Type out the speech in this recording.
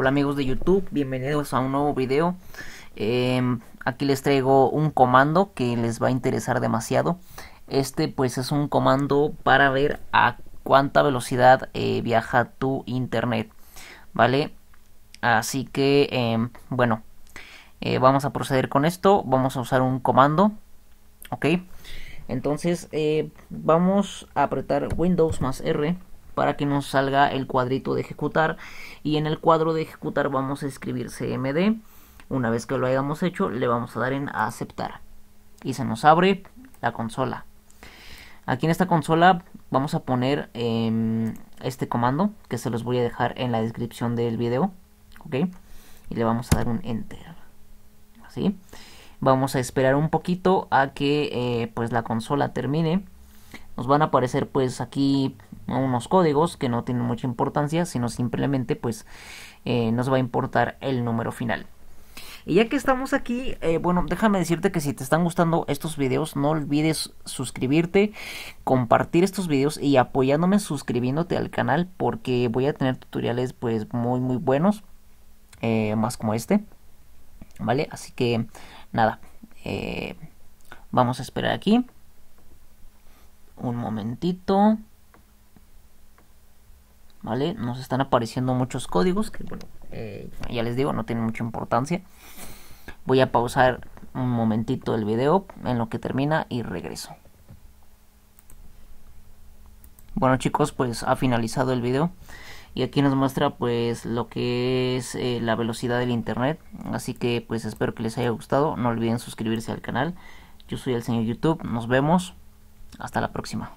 Hola amigos de YouTube, bienvenidos a un nuevo video. Em, aquí les traigo un comando que les va a interesar demasiado. Este pues es un comando para ver a cuánta velocidad eh, viaja tu internet. ¿Vale? Así que em, bueno, eh, vamos a proceder con esto. Vamos a usar un comando. ¿Ok? Entonces eh, vamos a apretar Windows más R para que nos salga el cuadrito de ejecutar y en el cuadro de ejecutar vamos a escribir cmd una vez que lo hayamos hecho le vamos a dar en aceptar y se nos abre la consola aquí en esta consola vamos a poner em, este comando que se los voy a dejar en la descripción del video ok y le vamos a dar un enter así vamos a esperar un poquito a que eh, pues la consola termine nos van a aparecer pues aquí unos códigos que no tienen mucha importancia, sino simplemente pues eh, nos va a importar el número final. Y ya que estamos aquí, eh, bueno, déjame decirte que si te están gustando estos videos, no olvides suscribirte, compartir estos videos y apoyándome suscribiéndote al canal porque voy a tener tutoriales pues muy muy buenos, eh, más como este, ¿vale? Así que nada, vamos a esperar aquí. Un momentito. Nos están apareciendo muchos códigos que, bueno, eh, ya les digo, no tienen mucha importancia. Voy a pausar un momentito el video en lo que termina y regreso. Bueno chicos, pues ha finalizado el video y aquí nos muestra pues lo que es eh, la velocidad del internet. Así que pues espero que les haya gustado. No olviden suscribirse al canal. Yo soy el señor YouTube. Nos vemos. Hasta la próxima.